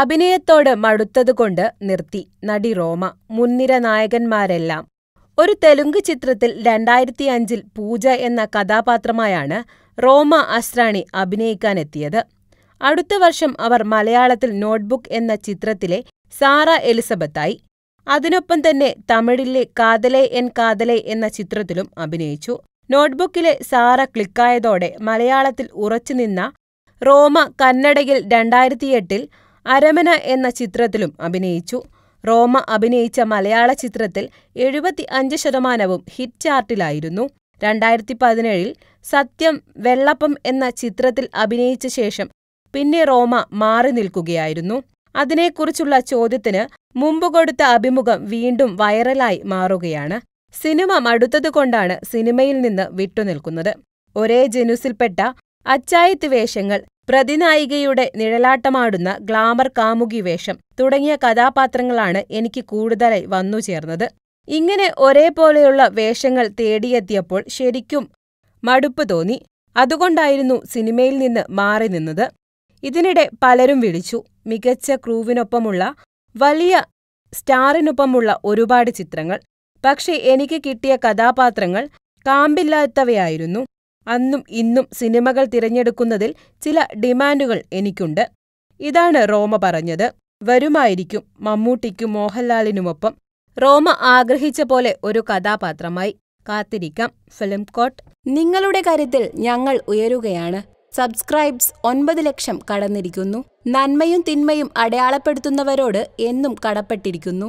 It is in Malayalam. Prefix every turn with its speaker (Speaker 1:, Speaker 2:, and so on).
Speaker 1: അഭിനയത്തോട് മടുത്തതുകൊണ്ട് നിർത്തി നടി റോമ മുൻനിര നായകന്മാരെല്ലാം ഒരു തെലുങ്ക് ചിത്രത്തിൽ രണ്ടായിരത്തി അഞ്ചിൽ പൂജ എന്ന കഥാപാത്രമായാണ് റോമ അസ്രാണി അഭിനയിക്കാനെത്തിയത് അടുത്ത വർഷം അവർ മലയാളത്തിൽ നോട്ട്ബുക്ക് എന്ന ചിത്രത്തിലെ സാറ എലിസബത്തായി അതിനൊപ്പം തന്നെ തമിഴിലെ കാതലെ എൻ കാതലെ എന്ന ചിത്രത്തിലും അഭിനയിച്ചു നോട്ട്ബുക്കിലെ സാറ ക്ലിക്കായതോടെ മലയാളത്തിൽ ഉറച്ചുനിന്ന റോമ കന്നഡയിൽ രണ്ടായിരത്തിയെട്ടിൽ അരമന എന്ന ചിത്രത്തിലും അഭിനയിച്ചു റോമ അഭിനയിച്ച മലയാള ചിത്രത്തിൽ എഴുപത്തി അഞ്ച് ശതമാനവും ഹിറ്റ് ചാർട്ടിലായിരുന്നു രണ്ടായിരത്തി പതിനേഴിൽ സത്യം വെള്ളപ്പം എന്ന ചിത്രത്തിൽ അഭിനയിച്ച ശേഷം പിന്നെ റോമ മാറി നിൽക്കുകയായിരുന്നു അതിനെക്കുറിച്ചുള്ള ചോദ്യത്തിന് മുമ്പ് കൊടുത്ത അഭിമുഖം വീണ്ടും വൈറലായി മാറുകയാണ് സിനിമ മടുത്തതുകൊണ്ടാണ് സിനിമയിൽ നിന്ന് വിട്ടുനിൽക്കുന്നത് ഒരേ ജനുസിൽപ്പെട്ട അച്ചായത്ത് വേഷങ്ങൾ പ്രതിനായികയുടെ നിഴലാട്ടമാടുന്ന ഗ്ലാമർ കാമുകി വേഷം തുടങ്ങിയ കഥാപാത്രങ്ങളാണ് എനിക്ക് കൂടുതലായി വന്നു ചേർന്നത് ഇങ്ങനെ ഒരേപോലെയുള്ള വേഷങ്ങൾ തേടിയെത്തിയപ്പോൾ ശരിക്കും മടുപ്പ് തോന്നി അതുകൊണ്ടായിരുന്നു സിനിമയിൽ നിന്ന് മാറി നിന്നത് ഇതിനിടെ പലരും വിളിച്ചു മികച്ച ക്രൂവിനൊപ്പമുള്ള വലിയ സ്റ്റാറിനൊപ്പമുള്ള ഒരുപാട് ചിത്രങ്ങൾ പക്ഷേ എനിക്ക് കിട്ടിയ കഥാപാത്രങ്ങൾ കാമ്പില്ലാത്തവയായിരുന്നു അന്നും ഇന്നും സിനിമകൾ തിരഞ്ഞെടുക്കുന്നതിൽ ചില ഡിമാൻഡുകൾ എനിക്കുണ്ട് ഇതാണ് റോമ പറഞ്ഞത് വരുമായിരിക്കും മമ്മൂട്ടിക്കും മോഹൻലാലിനുമൊപ്പം റോമ ആഗ്രഹിച്ച പോലെ ഒരു കഥാപാത്രമായി കാത്തിരിക്കാം ഫിലിം കോട്ട് നിങ്ങളുടെ കാര്യത്തിൽ ഞങ്ങൾ ഉയരുകയാണ് സബ്സ്ക്രൈബ്സ് ഒൻപത് ലക്ഷം കടന്നിരിക്കുന്നു നന്മയും തിന്മയും അടയാളപ്പെടുത്തുന്നവരോട് എന്നും കടപ്പെട്ടിരിക്കുന്നു